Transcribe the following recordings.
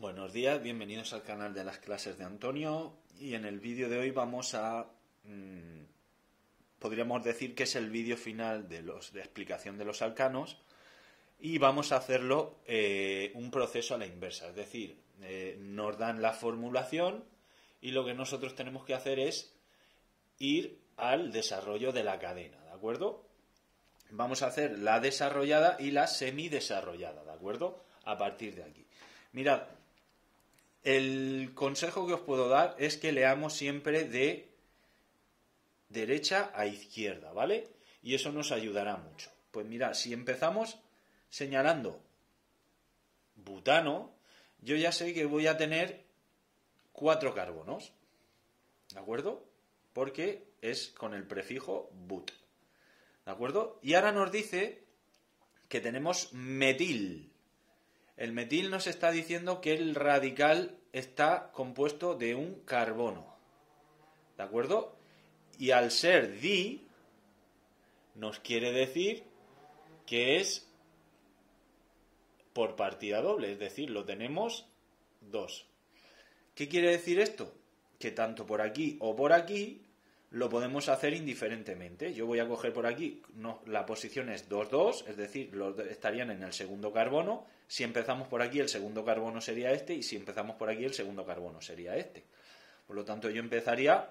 Buenos días, bienvenidos al canal de las clases de Antonio y en el vídeo de hoy vamos a... Mm, podríamos decir que es el vídeo final de, los, de explicación de los alcanos y vamos a hacerlo eh, un proceso a la inversa, es decir, eh, nos dan la formulación y lo que nosotros tenemos que hacer es ir al desarrollo de la cadena, ¿de acuerdo? Vamos a hacer la desarrollada y la semidesarrollada, ¿de acuerdo? A partir de aquí. Mirad, el consejo que os puedo dar es que leamos siempre de derecha a izquierda, ¿vale? Y eso nos ayudará mucho. Pues mira, si empezamos señalando butano, yo ya sé que voy a tener cuatro carbonos, ¿de acuerdo? Porque es con el prefijo but, ¿de acuerdo? Y ahora nos dice que tenemos metil, el metil nos está diciendo que el radical está compuesto de un carbono. ¿De acuerdo? Y al ser di, nos quiere decir que es por partida doble, es decir, lo tenemos 2. ¿Qué quiere decir esto? Que tanto por aquí o por aquí lo podemos hacer indiferentemente. Yo voy a coger por aquí, la posición es 2,2, es decir, estarían en el segundo carbono. Si empezamos por aquí, el segundo carbono sería este, y si empezamos por aquí, el segundo carbono sería este. Por lo tanto, yo empezaría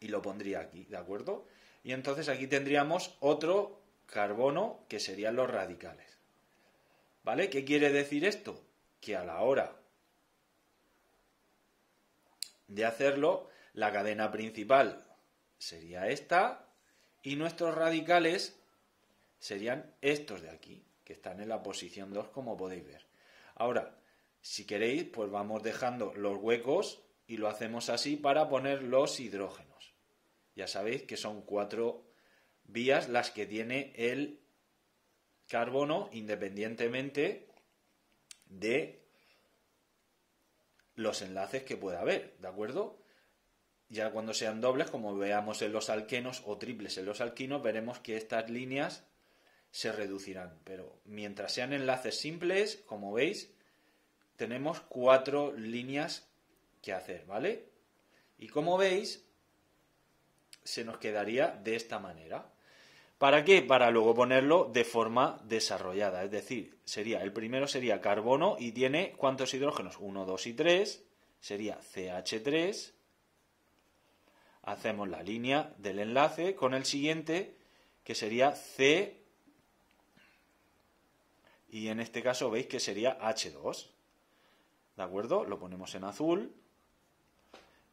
y lo pondría aquí, ¿de acuerdo? Y entonces aquí tendríamos otro carbono que serían los radicales. ¿Vale? ¿Qué quiere decir esto? Que a la hora de hacerlo, la cadena principal sería esta y nuestros radicales serían estos de aquí, que están en la posición 2 como podéis ver. Ahora, si queréis, pues vamos dejando los huecos y lo hacemos así para poner los hidrógenos. Ya sabéis que son cuatro vías las que tiene el carbono independientemente de los enlaces que pueda haber, ¿de acuerdo? Ya cuando sean dobles, como veamos en los alquenos o triples en los alquinos, veremos que estas líneas se reducirán. Pero mientras sean enlaces simples, como veis, tenemos cuatro líneas que hacer, ¿vale? Y como veis, se nos quedaría de esta manera. ¿Para qué? Para luego ponerlo de forma desarrollada. Es decir, sería el primero sería carbono y tiene ¿cuántos hidrógenos? 1, 2 y 3. Sería CH3 hacemos la línea del enlace con el siguiente, que sería C, y en este caso veis que sería H2. ¿De acuerdo? Lo ponemos en azul.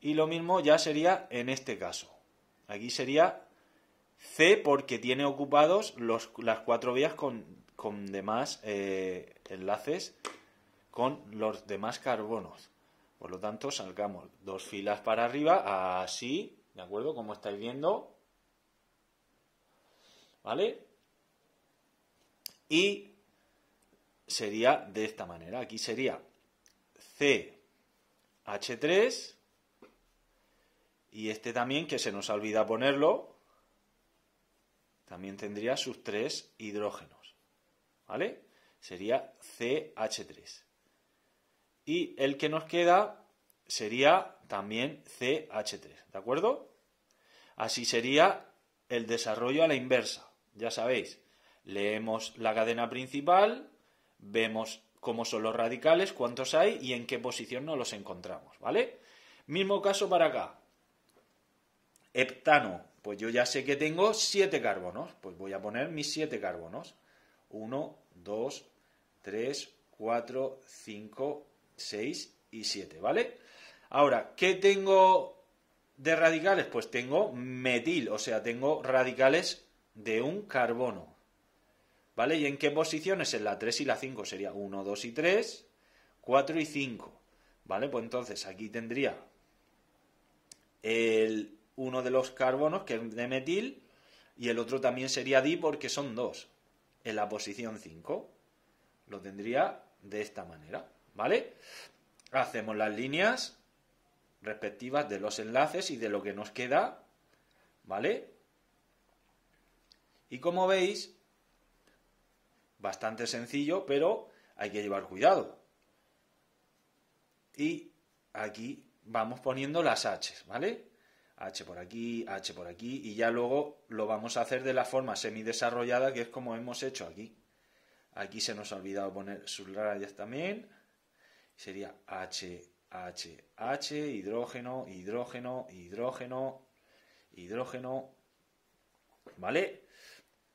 Y lo mismo ya sería en este caso. Aquí sería C porque tiene ocupados las cuatro vías con, demás eh, enlaces con los demás carbonos. Por lo tanto, salgamos dos filas para arriba, así, ¿De acuerdo? Como estáis viendo. ¿Vale? Y sería de esta manera. Aquí sería CH3 y este también, que se nos olvida ponerlo, también tendría sus tres hidrógenos. ¿Vale? Sería CH3. Y el que nos queda sería también CH3, ¿de acuerdo? Así sería el desarrollo a la inversa. Ya sabéis, leemos la cadena principal, vemos cómo son los radicales, cuántos hay y en qué posición nos los encontramos, ¿vale? Mismo caso para acá. Heptano, pues yo ya sé que tengo 7 carbonos, pues voy a poner mis 7 carbonos. 1, 2, 3, 4, 5, 6 y 7, ¿vale? Ahora, ¿qué tengo de radicales? Pues tengo metil, o sea, tengo radicales de un carbono. ¿Vale? ¿Y en qué posiciones? En la 3 y la 5. Sería 1, 2 y 3, 4 y 5. ¿Vale? Pues entonces aquí tendría el, uno de los carbonos, que es de metil, y el otro también sería di porque son dos, en la posición 5. Lo tendría de esta manera, ¿vale? Hacemos las líneas respectivas de los enlaces y de lo que nos queda, ¿vale? Y como veis, bastante sencillo, pero hay que llevar cuidado. Y aquí vamos poniendo las H, ¿vale? H por aquí, H por aquí, y ya luego lo vamos a hacer de la forma desarrollada, que es como hemos hecho aquí. Aquí se nos ha olvidado poner sus subrayas también. Sería H, H, H, hidrógeno, hidrógeno, hidrógeno, hidrógeno, ¿vale?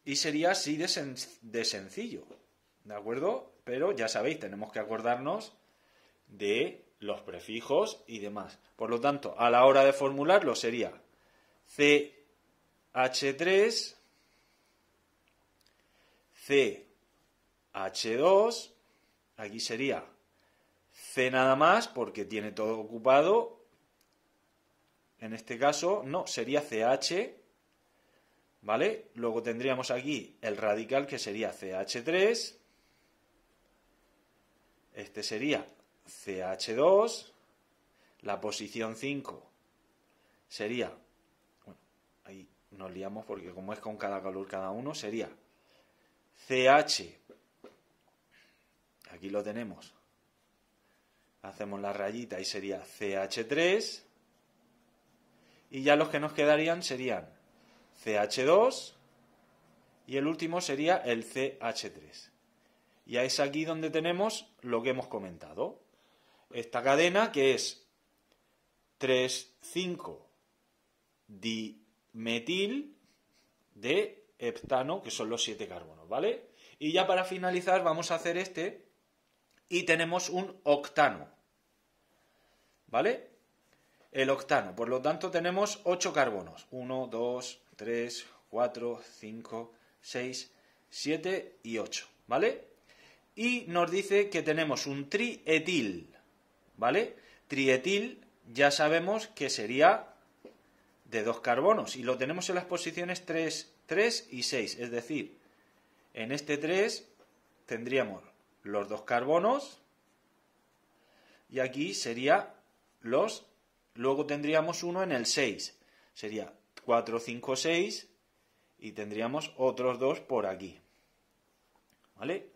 Y sería así de, sencillo, ¿de acuerdo? Pero ya sabéis, tenemos que acordarnos de los prefijos y demás. Por lo tanto, a la hora de formularlo sería CH3, CH2, aquí sería C nada más porque tiene todo ocupado. En este caso, no, sería CH, ¿vale? Luego tendríamos aquí el radical que sería CH3. Este sería CH2. La posición 5 sería, bueno, ahí nos liamos porque como es con cada calor cada uno, sería CH. Aquí lo tenemos, hacemos la rayita y sería CH3. Y ya los que nos quedarían serían CH2 y el último sería el CH3. Y es aquí donde tenemos lo que hemos comentado. Esta cadena que es 3, 5 dimetil de heptano, que son los 7 carbonos, ¿vale? Y ya para finalizar vamos a hacer este y tenemos un octano. ¿vale? El octano, por lo tanto tenemos 8 carbonos, 1, 2, 3, 4, 5, 6, 7 y 8, ¿vale? Y nos dice que tenemos un trietil, ¿vale? Trietil ya sabemos que sería de dos carbonos y lo tenemos en las posiciones 3, 3 y 6, es decir, en este 3 tendríamos los dos carbonos y aquí sería los, luego tendríamos uno en el 6, sería 4, 5, 6 y tendríamos otros dos por aquí. ¿Vale?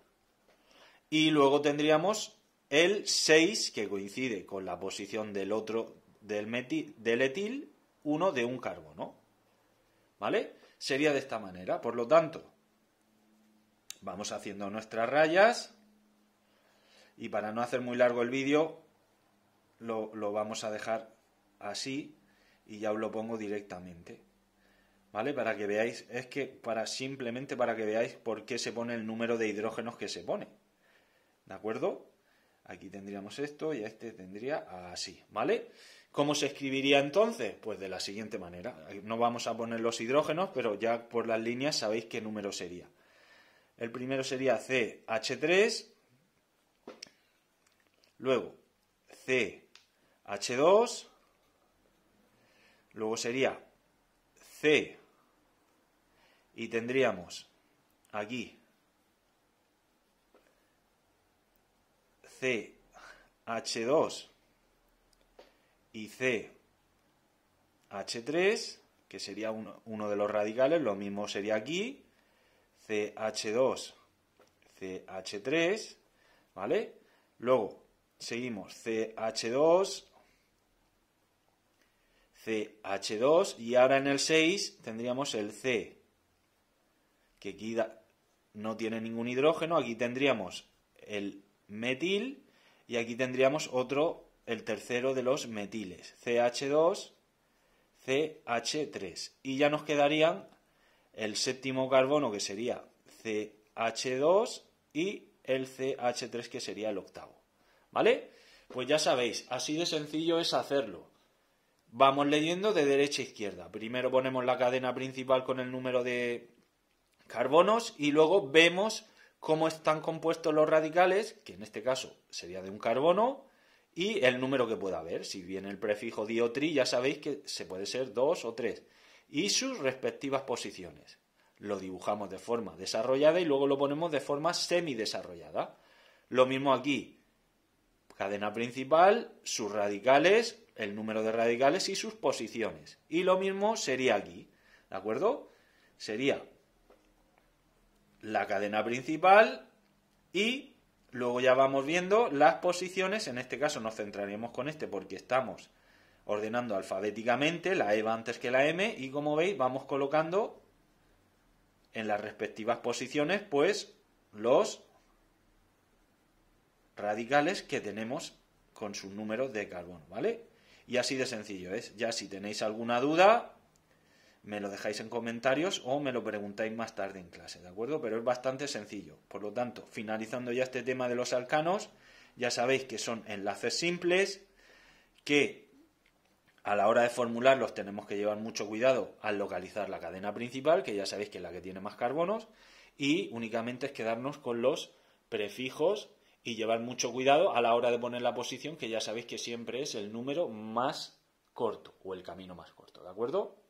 Y luego tendríamos el 6 que coincide con la posición del otro del, metil, del etil, uno de un carbono. ¿Vale? Sería de esta manera. Por lo tanto, vamos haciendo nuestras rayas. Y para no hacer muy largo el vídeo, lo, vamos a dejar así y ya os lo pongo directamente. ¿Vale? Para que veáis, es que para simplemente para que veáis por qué se pone el número de hidrógenos que se pone. ¿De acuerdo? Aquí tendríamos esto y este tendría así, ¿vale? ¿Cómo se escribiría entonces? Pues de la siguiente manera. No vamos a poner los hidrógenos, pero ya por las líneas sabéis qué número sería. El primero sería CH3, luego C H2, luego sería C y tendríamos aquí C, H2 y C, H3, que sería uno, uno de los radicales, lo mismo sería aquí, CH2, CH3, ¿vale? Luego seguimos CH2, CH2 y ahora en el 6 tendríamos el C, que aquí no tiene ningún hidrógeno, aquí tendríamos el metil y aquí tendríamos otro, el tercero de los metiles, CH2, CH3. Y ya nos quedarían el séptimo carbono que sería CH2 y el CH3 que sería el octavo. ¿Vale? Pues ya sabéis, así de sencillo es hacerlo. Vamos leyendo de derecha a izquierda. Primero ponemos la cadena principal con el número de carbonos y luego vemos cómo están compuestos los radicales, que en este caso sería de un carbono, y el número que pueda haber. Si viene el prefijo tri ya sabéis que se puede ser dos o tres. Y sus respectivas posiciones. Lo dibujamos de forma desarrollada y luego lo ponemos de forma semidesarrollada. Lo mismo aquí. Cadena principal, sus radicales, el número de radicales y sus posiciones. Y lo mismo sería aquí, ¿de acuerdo? Sería la cadena principal y luego ya vamos viendo las posiciones, en este caso nos centraremos con este porque estamos ordenando alfabéticamente, la E antes que la M y como veis vamos colocando en las respectivas posiciones pues los radicales que tenemos con sus números de carbono, ¿vale? Y así de sencillo es. Ya si tenéis alguna duda, me lo dejáis en comentarios o me lo preguntáis más tarde en clase, ¿de acuerdo? Pero es bastante sencillo. Por lo tanto, finalizando ya este tema de los alcanos, ya sabéis que son enlaces simples, que a la hora de formularlos tenemos que llevar mucho cuidado al localizar la cadena principal, que ya sabéis que es la que tiene más carbonos, y únicamente es quedarnos con los prefijos y llevar mucho cuidado a la hora de poner la posición, que ya sabéis que siempre es el número más corto o el camino más corto, ¿de acuerdo?